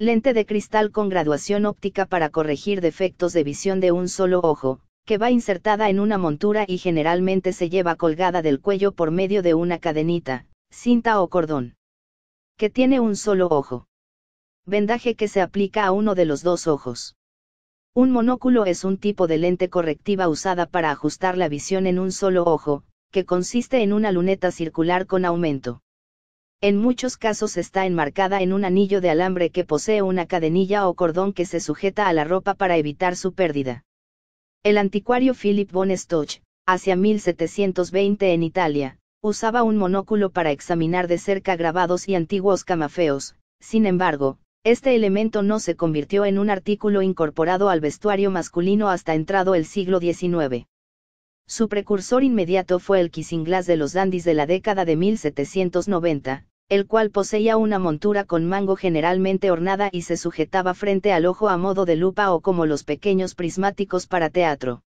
lente de cristal con graduación óptica para corregir defectos de visión de un solo ojo, que va insertada en una montura y generalmente se lleva colgada del cuello por medio de una cadenita, cinta o cordón. Que tiene un solo ojo. Vendaje que se aplica a uno de los dos ojos. Un monóculo es un tipo de lente correctiva usada para ajustar la visión en un solo ojo, que consiste en una luneta circular con aumento en muchos casos está enmarcada en un anillo de alambre que posee una cadenilla o cordón que se sujeta a la ropa para evitar su pérdida. El anticuario Philip von Stoch, hacia 1720 en Italia, usaba un monóculo para examinar de cerca grabados y antiguos camafeos, sin embargo, este elemento no se convirtió en un artículo incorporado al vestuario masculino hasta entrado el siglo XIX. Su precursor inmediato fue el kissing de los dandies de la década de 1790, el cual poseía una montura con mango generalmente ornada y se sujetaba frente al ojo a modo de lupa o como los pequeños prismáticos para teatro.